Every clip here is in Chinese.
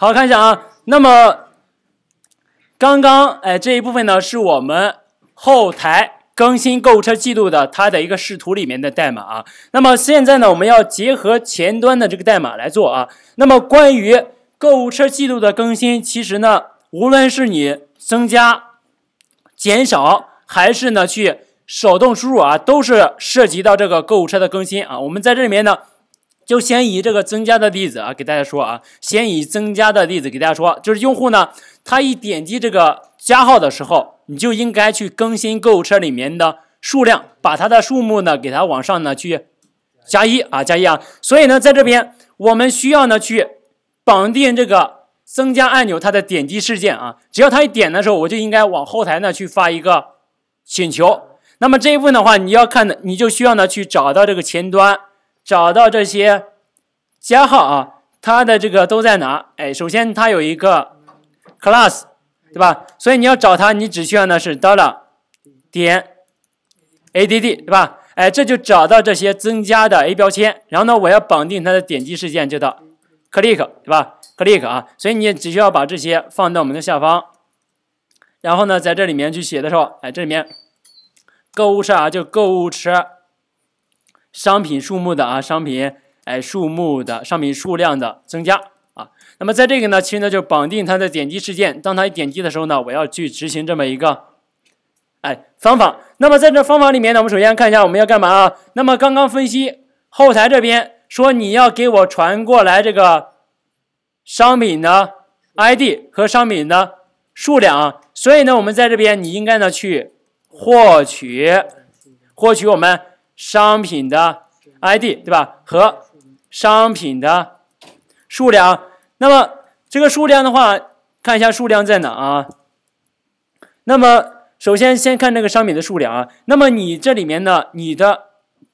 好，看一下啊。那么刚刚哎，这一部分呢，是我们后台更新购物车记录的它的一个视图里面的代码啊。那么现在呢，我们要结合前端的这个代码来做啊。那么关于购物车记录的更新，其实呢，无论是你增加、减少，还是呢去手动输入啊，都是涉及到这个购物车的更新啊。我们在这里面呢。就先以这个增加的例子啊，给大家说啊，先以增加的例子给大家说，就是用户呢，他一点击这个加号的时候，你就应该去更新购物车里面的数量，把它的数目呢给它往上呢去加一啊，加一啊。所以呢，在这边我们需要呢去绑定这个增加按钮它的点击事件啊，只要他一点的时候，我就应该往后台呢去发一个请求。那么这一部分的话，你要看的，你就需要呢去找到这个前端。找到这些加号啊，它的这个都在哪？哎，首先它有一个 class，对吧？所以你要找它，你只需要呢是 dollar 点 add，对吧？哎，这就找到这些增加的 a 标签。然后呢，我要绑定它的点击事件，就到 click，对吧？click 啊，所以你只需要把这些放到我们的下方，然后呢，在这里面去写的时候，哎，这里面购物车啊，就购物车。商品数目的啊，商品哎数目的商品数量的增加啊，那么在这个呢，其实呢就绑定它的点击事件，当它点击的时候呢，我要去执行这么一个哎方法。那么在这方法里面呢，我们首先看一下我们要干嘛啊？那么刚刚分析后台这边说你要给我传过来这个商品的 ID 和商品的数量，啊，所以呢，我们在这边你应该呢去获取获取我们。商品的 ID 对吧？和商品的数量。那么这个数量的话，看一下数量在哪啊？那么首先先看这个商品的数量啊。那么你这里面呢，你的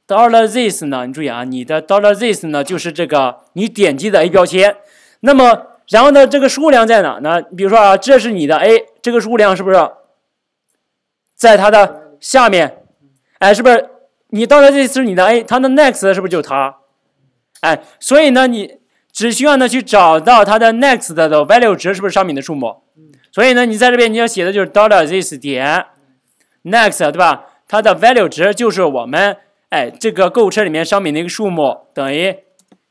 dollar this 呢？你注意啊，你的 dollar this 呢就是这个你点击的 A 标签。那么然后呢，这个数量在哪呢？比如说啊，这是你的 A，这个数量是不是在它的下面？哎，是不是？你到了这次你的 a，它的 next 是不是就它？哎，所以呢，你只需要呢去找到它的 next 的 value 值是不是商品的数目？所以呢，你在这边你要写的就是 dollar this 点 next 对吧？它的 value 值就是我们哎这个购物车里面商品的一个数目等于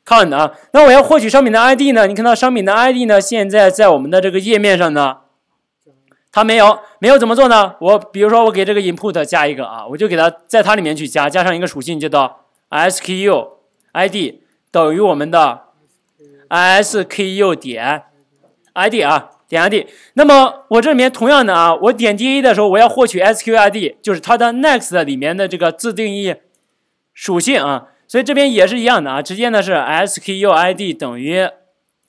count 啊。那我要获取商品的 id 呢？你看到商品的 id 呢现在在我们的这个页面上呢？它没有，没有怎么做呢？我比如说，我给这个 input 加一个啊，我就给它在它里面去加，加上一个属性叫做 sku id 等于我们的 sku 点 id 啊，点 id。那么我这里面同样的啊，我点 d a 的时候，我要获取 sku id，就是它的 next 里面的这个自定义属性啊。所以这边也是一样的啊，直接呢是 sku id 等于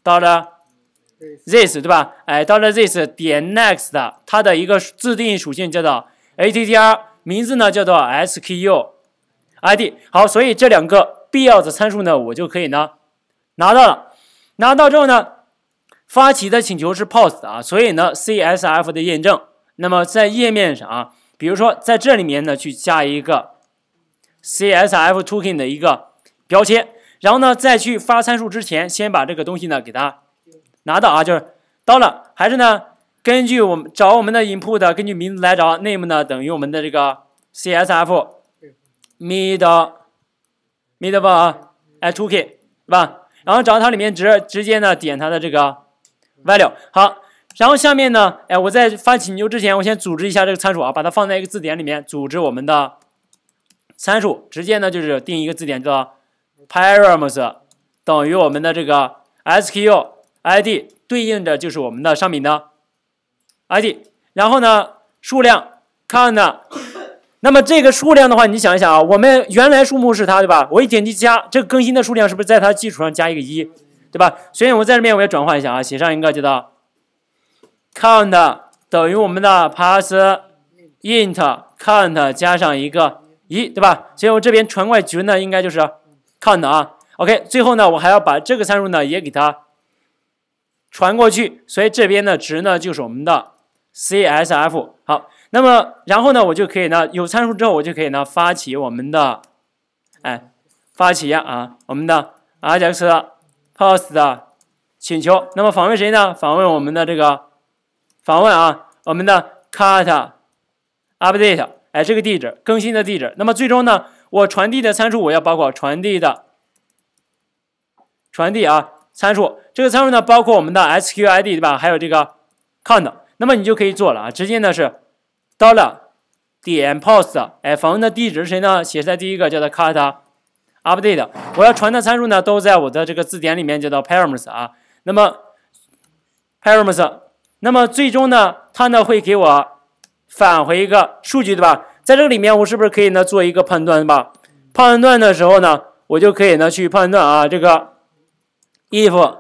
到了。this 对吧？哎，到了 this 点 next，它的一个自定义属性叫做 attr，名字呢叫做 sku_id。好，所以这两个必要的参数呢，我就可以呢拿到了。拿到之后呢，发起的请求是 post 啊，所以呢 CSF 的验证。那么在页面上，啊，比如说在这里面呢，去加一个 CSF token 的一个标签，然后呢再去发参数之前，先把这个东西呢给它。拿到啊，就是到了，还是呢？根据我们找我们的 input，根据名字来找 name 呢等于我们的这个 C S F mid mid b l e 啊，a two k 是吧？然后找到它里面直直接呢点它的这个 value。好，然后下面呢，哎，我在发请求之前，我先组织一下这个参数啊，把它放在一个字典里面组织我们的参数，直接呢就是定一个字典叫 params 等于我们的这个 S Q。id 对应着就是我们的商品的 id，然后呢数量 count，那么这个数量的话，你想一想啊，我们原来数目是它对吧？我一点击加，这个更新的数量是不是在它基础上加一个一对吧？所以我在这边我也转换一下啊，写上一个叫做 count 等于我们的 pass int count 加上一个一对吧？所以，我这边传过来值呢，应该就是 count 啊。OK，最后呢，我还要把这个参数呢也给它。传过去，所以这边的值呢就是我们的 C S F。好，那么然后呢，我就可以呢有参数之后，我就可以呢发起我们的哎，发起啊我们的啊，x 设 POST 的请求。那么访问谁呢？访问我们的这个访问啊，我们的 c u t Update。哎，这个地址更新的地址。那么最终呢，我传递的参数我要包括传递的传递啊。参数，这个参数呢，包括我们的 sqid 对吧？还有这个 count，那么你就可以做了啊。直接呢是 dollar 点 post，哎，访问的地址是谁呢？写在第一个，叫做 cut update。我要传的参数呢，都在我的这个字典里面，叫做 params 啊。那么 params，那么最终呢，它呢会给我返回一个数据对吧？在这个里面，我是不是可以呢做一个判断对吧？判断的时候呢，我就可以呢去判断啊这个。if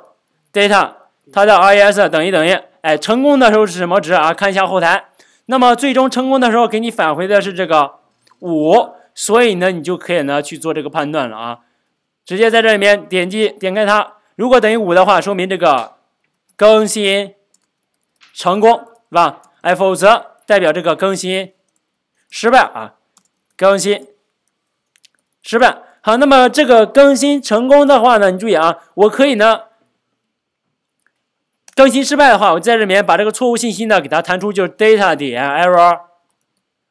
data 它的 r e s 等于等于，哎，成功的时候是什么值啊？看一下后台，那么最终成功的时候给你返回的是这个五，所以呢，你就可以呢去做这个判断了啊，直接在这里面点击点开它，如果等于五的话，说明这个更新成功是吧？哎，否则代表这个更新失败啊，更新失败。好，那么这个更新成功的话呢，你注意啊，我可以呢。更新失败的话，我在这里面把这个错误信息呢给它弹出，就是 data 点 error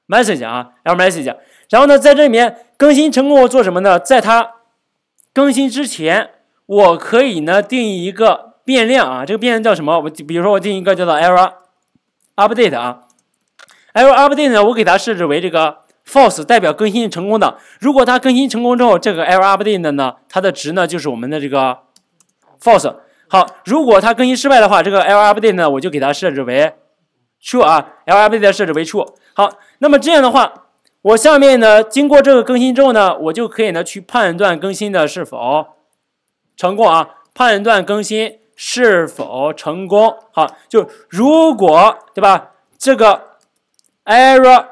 message 啊，error message。然后呢，在这里面更新成功我做什么呢？在它更新之前，我可以呢定义一个变量啊，这个变量叫什么？我比如说我定一个叫做 error update 啊，error update 呢，我给它设置为这个。False 代表更新成功的，如果它更新成功之后，这个 error u p d a t e 的呢，它的值呢就是我们的这个 false。好，如果它更新失败的话，这个 error u p d a t e 呢，我就给它设置为 true 啊，error u p d a t e 设置为 true。好，那么这样的话，我下面呢经过这个更新之后呢，我就可以呢去判断更新的是否成功啊，判断更新是否成功。好，就如果对吧，这个 error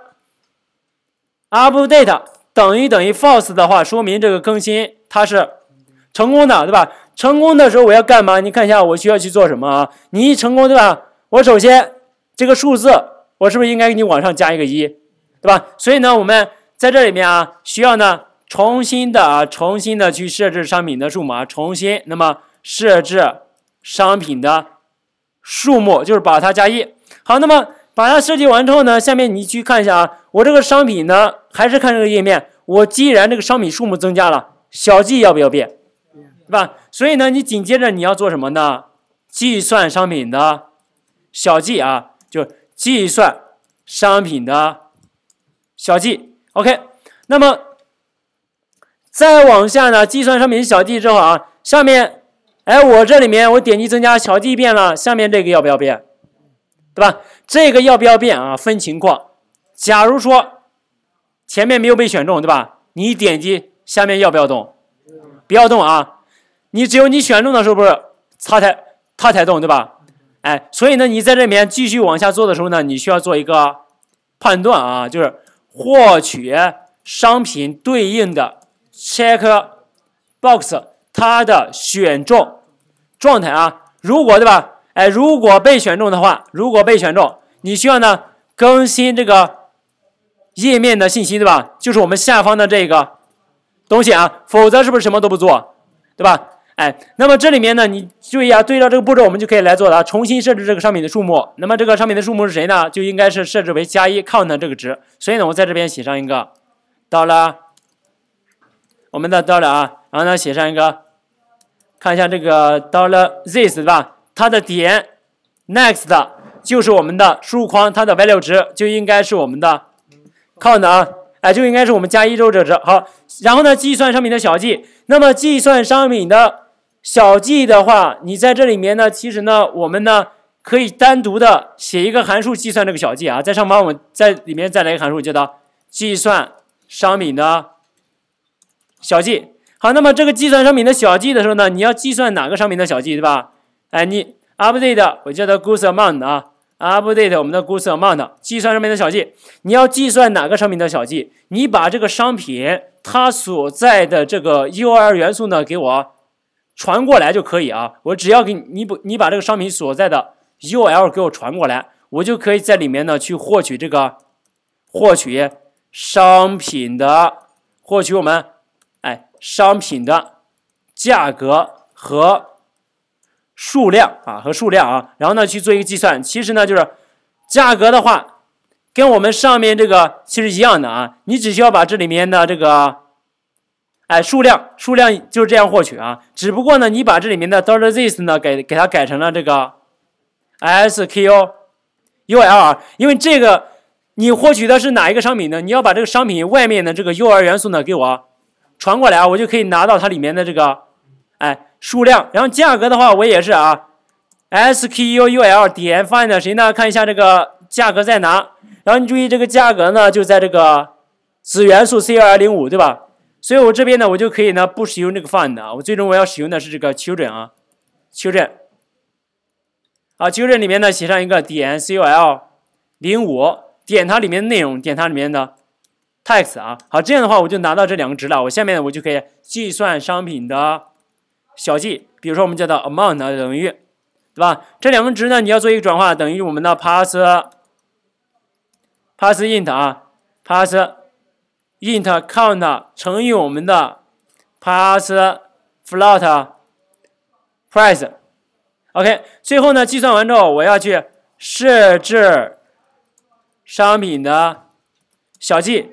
update 等于等于 false 的话，说明这个更新它是成功的，对吧？成功的时候我要干嘛？你看一下，我需要去做什么啊？你一成功，对吧？我首先这个数字，我是不是应该给你往上加一个一，对吧？所以呢，我们在这里面啊，需要呢重新的啊，重新的去设置商品的数码，重新那么设置商品的数目，就是把它加一。好，那么把它设计完之后呢，下面你去看一下啊，我这个商品呢。还是看这个页面，我既然这个商品数目增加了，小计要不要变，对吧？所以呢，你紧接着你要做什么呢？计算商品的小计啊，就计算商品的小计。OK，那么再往下呢，计算商品小计之后啊，下面，哎，我这里面我点击增加，小计变了，下面这个要不要变，对吧？这个要不要变啊？分情况，假如说。前面没有被选中，对吧？你点击下面要不要动？不要动啊！你只有你选中的时候，不是它才它才动，对吧？哎，所以呢，你在这里面继续往下做的时候呢，你需要做一个判断啊，就是获取商品对应的 check box 它的选中状态啊。如果对吧？哎，如果被选中的话，如果被选中，你需要呢更新这个。页面的信息对吧？就是我们下方的这个东西啊，否则是不是什么都不做，对吧？哎，那么这里面呢，你注意啊，对照这个步骤，我们就可以来做了。啊。重新设置这个商品的数目，那么这个商品的数目是谁呢？就应该是设置为加一 count 这个值。所以呢，我在这边写上一个，到了，我们的到了啊，然后呢写上一个，看一下这个到了 this 吧，它的点 next 就是我们的输入框，它的 value 值就应该是我们的。count 啊，哎，就应该是我们加一周这值。好，然后呢，计算商品的小计。那么计算商品的小计的话，你在这里面呢，其实呢，我们呢可以单独的写一个函数计算这个小计啊。在上方，我们在里面再来一个函数，叫做计算商品的小计。好，那么这个计算商品的小计的时候呢，你要计算哪个商品的小计，对吧？哎，你 update，我叫它 goods amount 啊。Update 我们的 GoodsAmount 计算上面的小计，你要计算哪个商品的小计？你把这个商品它所在的这个 URL 元素呢给我传过来就可以啊。我只要给你你把你把这个商品所在的 URL 给我传过来，我就可以在里面呢去获取这个获取商品的获取我们哎商品的价格和。数量啊和数量啊，然后呢去做一个计算。其实呢就是价格的话，跟我们上面这个其实一样的啊。你只需要把这里面的这个，哎，数量数量就是这样获取啊。只不过呢，你把这里面的 dollar this 呢给给它改成了这个 S K U U L 啊。因为这个你获取的是哪一个商品呢？你要把这个商品外面的这个幼儿元素呢给我传过来啊，我就可以拿到它里面的这个，哎。数量，然后价格的话，我也是啊。S K U U L 点 find 谁呢？看一下这个价格在哪。然后你注意这个价格呢，就在这个子元素 C U L 零五，对吧？所以我这边呢，我就可以呢不使用这个 find，啊，我最终我要使用的是这个 children 啊，c h i l d r l d r e 正里面呢写上一个点 C U L 零五点它里面的内容，点它里面的 text 啊。好，这样的话我就拿到这两个值了。我下面我就可以计算商品的。小计，比如说我们叫做 amount 等于，对吧？这两个值呢，你要做一个转化，等于我们的 pass pass int 啊，pass int count 乘以我们的 pass float price。OK，最后呢，计算完之后，我要去设置商品的小计。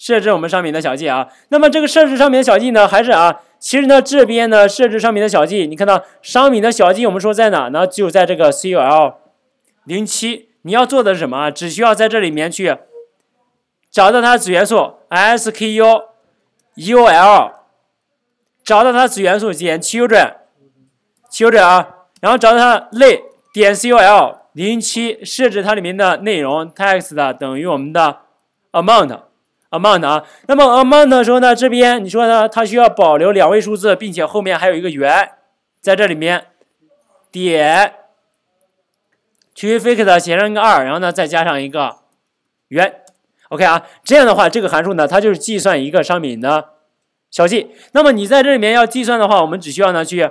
设置我们商品的小计啊，那么这个设置商品的小计呢，还是啊，其实呢，这边呢设置商品的小计，你看到商品的小计，我们说在哪呢？就在这个 C U L 零七。你要做的是什么啊？只需要在这里面去找到它的子元素 S K U U L，找到它的子元素点 children children 啊，然后找到它类点 C U L 零七，设置它里面的内容 text 等于我们的 amount。amount 啊，那么 amount 的时候呢，这边你说呢，它需要保留两位数字，并且后面还有一个元，在这里面点去 f i x e 写上一个二，然后呢再加上一个元，OK 啊，这样的话这个函数呢，它就是计算一个商品的小计。那么你在这里面要计算的话，我们只需要呢去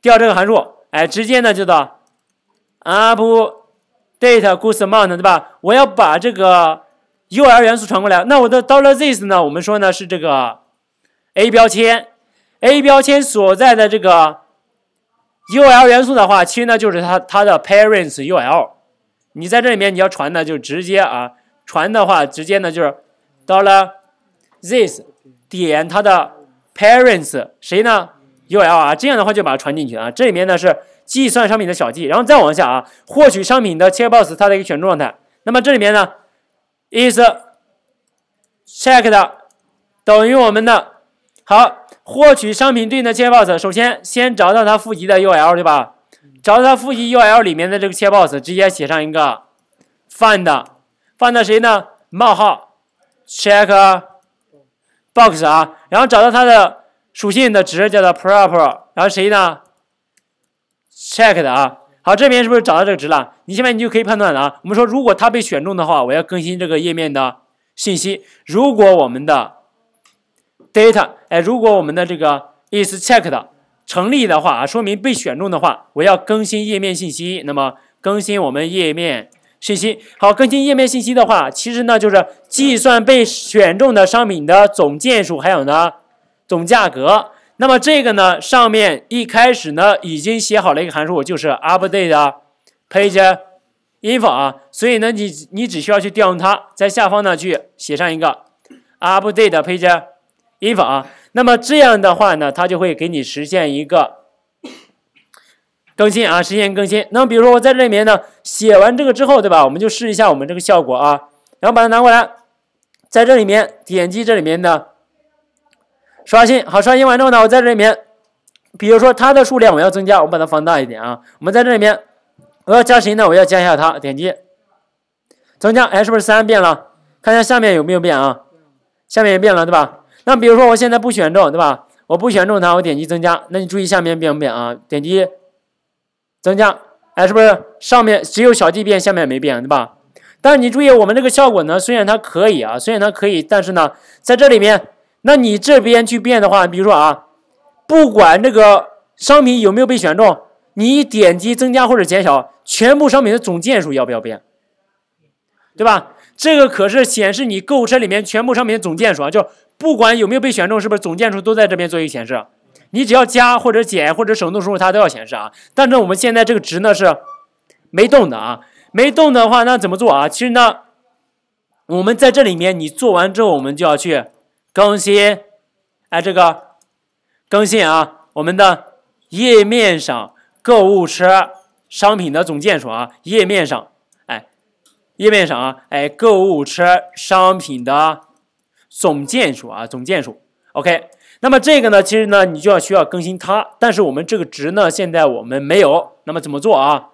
调这个函数，哎，直接呢叫做 update goods amount，对吧？我要把这个。U L 元素传过来，那我的 dollar this 呢？我们说呢是这个 A 标签，A 标签所在的这个 U L 元素的话，其实呢就是它它的 parents U L。你在这里面你要传的就直接啊，传的话直接呢就是 dollar this 点它的 parents 谁呢 U L 啊，这样的话就把它传进去啊。这里面呢是计算商品的小计，然后再往下啊，获取商品的 checkbox 它的一个选中状态。那么这里面呢？is checked 等于我们的好，获取商品对应的 checkbox，首先先找到它负极的 ul 对吧？找到它负极 ul 里面的这个 checkbox，直接写上一个 find，find 谁呢？冒号 check box 啊，然后找到它的属性的值叫做 prop，e r 然后谁呢？checked 啊。好，这边是不是找到这个值了？你下面你就可以判断了。啊。我们说，如果它被选中的话，我要更新这个页面的信息。如果我们的 data，哎，如果我们的这个 is checked 成立的话啊，说明被选中的话，我要更新页面信息。那么更新我们页面信息。好，更新页面信息的话，其实呢就是计算被选中的商品的总件数，还有呢总价格。那么这个呢，上面一开始呢已经写好了一个函数，就是 update page info 啊，所以呢你你只需要去调用它，在下方呢去写上一个 update page info 啊，那么这样的话呢，它就会给你实现一个更新啊，实现更新。那比如说我在这里面呢写完这个之后，对吧？我们就试一下我们这个效果啊，然后把它拿过来，在这里面点击这里面的。刷新好，刷新完之后呢，我在这里面，比如说它的数量我要增加，我把它放大一点啊。我们在这里面，我要加谁呢？我要加一下它，点击增加，哎，是不是三变了？看一下下面有没有变啊？下面也变了，对吧？那比如说我现在不选中，对吧？我不选中它，我点击增加，那你注意下面变不变啊？点击增加，哎，是不是上面只有小 d 变，下面没变，对吧？但是你注意我们这个效果呢，虽然它可以啊，虽然它可以，但是呢，在这里面。那你这边去变的话，比如说啊，不管那个商品有没有被选中，你点击增加或者减少，全部商品的总件数要不要变？对吧？这个可是显示你购物车里面全部商品的总件数啊，就不管有没有被选中，是不是总件数都在这边做一个显示？你只要加或者减或者手动输入，它都要显示啊。但是我们现在这个值呢是没动的啊，没动的话那怎么做啊？其实呢，我们在这里面你做完之后，我们就要去。更新，哎，这个更新啊，我们的页面上购物车商品的总件数啊，页面上，哎，页面上啊，哎，购物车商品的总件数啊，总件数，OK。那么这个呢，其实呢，你就要需要更新它，但是我们这个值呢，现在我们没有，那么怎么做啊？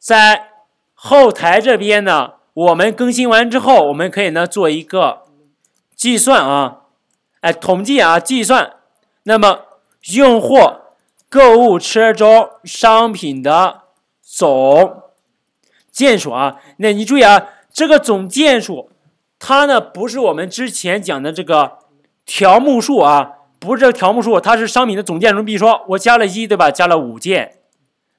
在后台这边呢，我们更新完之后，我们可以呢做一个。计算啊，哎，统计啊，计算，那么用户购物车中商品的总件数啊，那你注意啊，这个总件数，它呢不是我们之前讲的这个条目数啊，不是这个条目数，它是商品的总件数。比如说我加了一对吧，加了五件，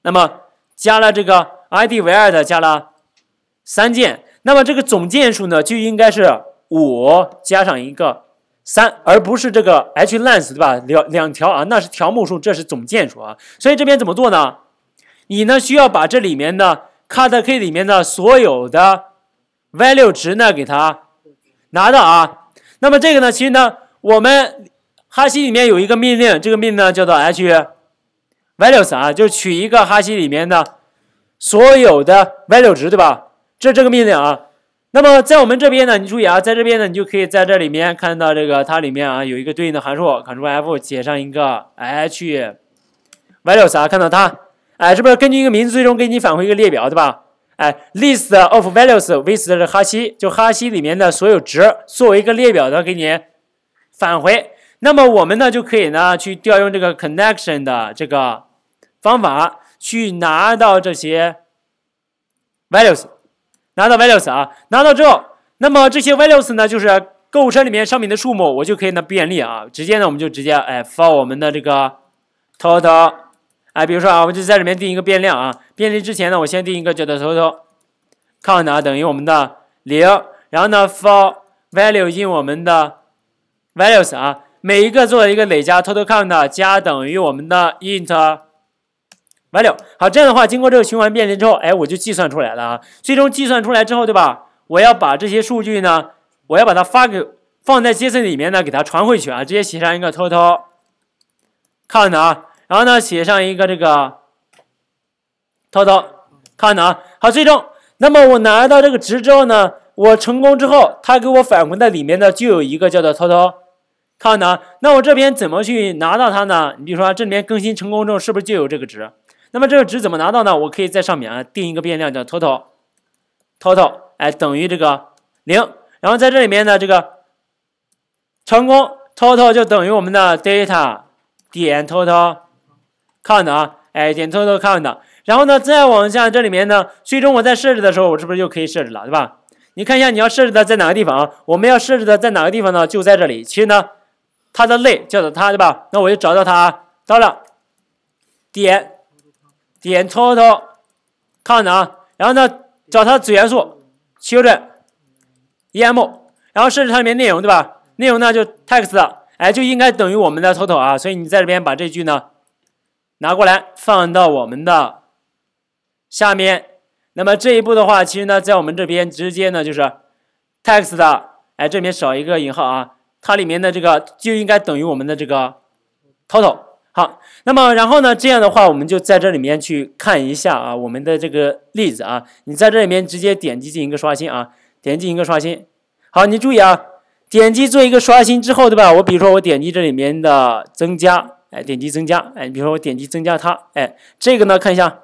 那么加了这个 ID 为二的加了三件，那么这个总件数呢就应该是。五加上一个三，而不是这个 h length 对吧？两两条啊，那是条目数，这是总件数啊。所以这边怎么做呢？你呢需要把这里面的 cut k 里面的所有的 value 值呢给它拿到啊。那么这个呢，其实呢，我们哈希里面有一个命令，这个命呢叫做 h values 啊，就是取一个哈希里面的所有的 value 值对吧？这这个命令啊。那么在我们这边呢，你注意啊，在这边呢，你就可以在这里面看到这个它里面啊有一个对应的函数，c t r l f 写上一个 h values 啊，看到它，哎，是不是根据一个名字最终给你返回一个列表，对吧？哎，list of values with 哈希，就哈希里面的所有值作为一个列表的给你返回。那么我们呢就可以呢去调用这个 connection 的这个方法去拿到这些 values。拿到 values 啊，拿到之后，那么这些 values 呢，就是购物车里面商品的数目，我就可以呢便利啊，直接呢我们就直接哎，发我们的这个 total，哎，比如说啊，我就在里面定一个变量啊，便利之前呢，我先定一个叫做 total count 啊等于我们的零，然后呢，for value in 我们的 values 啊，每一个做一个累加，total count 加等于我们的 int。完了，好，这样的话，经过这个循环变量之后，哎，我就计算出来了啊。最终计算出来之后，对吧？我要把这些数据呢，我要把它发给放在 JSON 里面呢，给它传回去啊。直接写上一个偷偷。看到的啊。然后呢，写上一个这个涛涛，看到的啊。好，最终，那么我拿到这个值之后呢，我成功之后，它给我返回的里面呢，就有一个叫做涛涛，看到啊，那我这边怎么去拿到它呢？你比如说，这里面更新成功之后，是不是就有这个值？那么这个值怎么拿到呢？我可以在上面啊，定一个变量叫 total，total，哎，等于这个零。然后在这里面呢，这个成功 total 就等于我们的 data 点 total count 啊，哎，点 total count。然后呢，再往下这里面呢，最终我在设置的时候，我是不是就可以设置了，对吧？你看一下你要设置的在哪个地方啊？我们要设置的在哪个地方呢？就在这里。其实呢，它的类叫做它，对吧？那我就找到它，到了点。点 total 看着啊，然后呢，找它的子元素 children em，然后设置它里面内容对吧？内容呢就 text，哎，就应该等于我们的 total 啊，所以你在这边把这句呢拿过来放到我们的下面。那么这一步的话，其实呢，在我们这边直接呢就是 text 的，哎，这边少一个引号啊，它里面的这个就应该等于我们的这个 total。好，那么然后呢？这样的话，我们就在这里面去看一下啊，我们的这个例子啊。你在这里面直接点击进行一个刷新啊，点击一个刷新。好，你注意啊，点击做一个刷新之后，对吧？我比如说我点击这里面的增加，哎，点击增加，哎，比如说我点击增加它，哎，这个呢，看一下，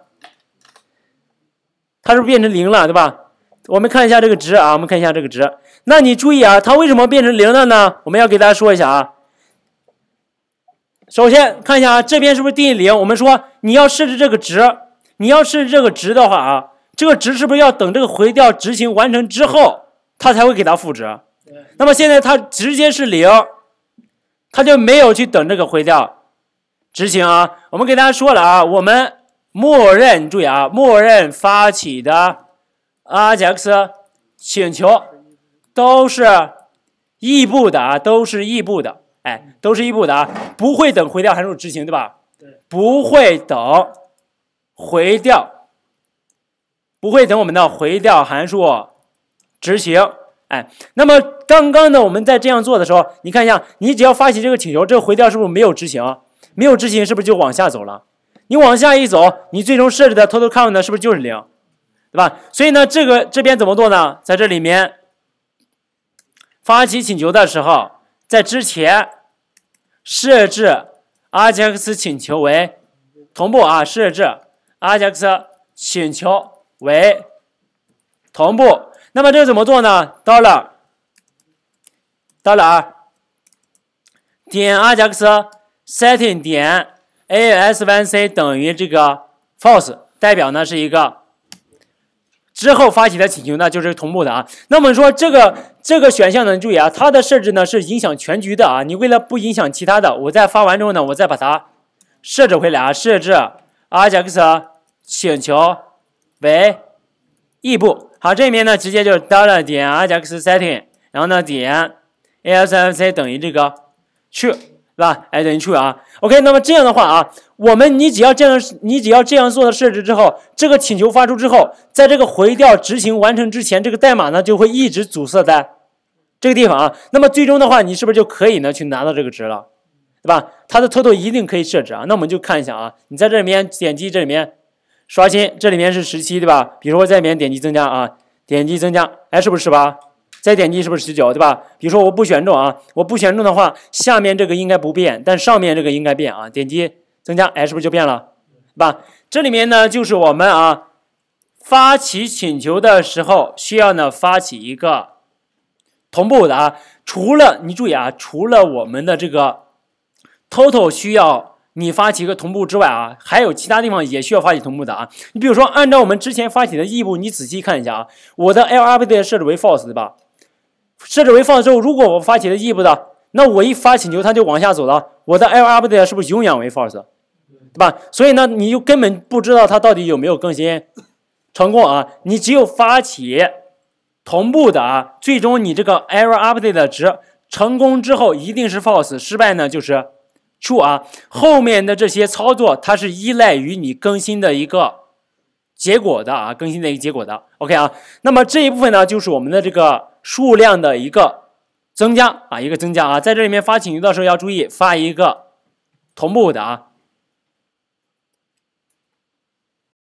它是不是变成零了，对吧？我们看一下这个值啊，我们看一下这个值。那你注意啊，它为什么变成零了呢？我们要给大家说一下啊。首先看一下啊，这边是不是定义零？我们说你要设置这个值，你要设置这个值的话啊，这个值是不是要等这个回调执行完成之后，它才会给它赋值？那么现在它直接是零，它就没有去等这个回调执行啊。我们给大家说了啊，我们默认注意啊，默认发起的 r a x 请求都是异步的啊，都是异步的。哎，都是一步的啊，不会等回调函数执行，对吧？对，不会等回调，不会等我们的回调函数执行。哎，那么刚刚呢，我们在这样做的时候，你看一下，你只要发起这个请求，这个回调是不是没有执行？没有执行，是不是就往下走了？你往下一走，你最终设置的偷偷看的，是不是就是零，对吧？所以呢，这个这边怎么做呢？在这里面发起请求的时候，在之前。设置 r g x 请求为同步啊，设置 r g x 请求为同步。那么这个怎么做呢？d o l l a r d o 啊，点 a r a x setting 点 async 等于这个 false，代表呢是一个之后发起的请求呢就是同步的啊。那么说这个。这个选项呢，你注意啊，它的设置呢是影响全局的啊。你为了不影响其他的，我在发完之后呢，我再把它设置回来啊。设置 Rx 请求为异步。好，这面呢直接就是 dollar 点 Rx setting，然后呢点 a s m c 等于这个 true，是吧？哎，等于 true 啊。OK，那么这样的话啊，我们你只要这样，你只要这样做的设置之后，这个请求发出之后，在这个回调执行完成之前，这个代码呢就会一直阻塞在。这个地方啊，那么最终的话，你是不是就可以呢去拿到这个值了，对吧？它的 total 一定可以设置啊。那我们就看一下啊，你在这里面点击这里面刷新，这里面是十七，对吧？比如说我在里面点击增加啊，点击增加，哎，是不是十八？再点击是不是十九，对吧？比如说我不选中啊，我不选中的话，下面这个应该不变，但上面这个应该变啊。点击增加，哎，是不是就变了，对吧？这里面呢就是我们啊发起请求的时候需要呢发起一个。同步的啊，除了你注意啊，除了我们的这个 total 需要你发起一个同步之外啊，还有其他地方也需要发起同步的啊。你比如说，按照我们之前发起的异步，你仔细看一下啊，我的 lr t e 设置为 false 对吧？设置为 false 之后，如果我发起的异步的，那我一发请求，它就往下走了。我的 lr e 是不是永远为 false，对吧？所以呢，你就根本不知道它到底有没有更新成功啊。你只有发起。同步的啊，最终你这个 error update 的值成功之后一定是 false，失败呢就是 true 啊。后面的这些操作它是依赖于你更新的一个结果的啊，更新的一个结果的。OK 啊，那么这一部分呢就是我们的这个数量的一个增加啊，一个增加啊，在这里面发请求的时候要注意发一个同步的啊。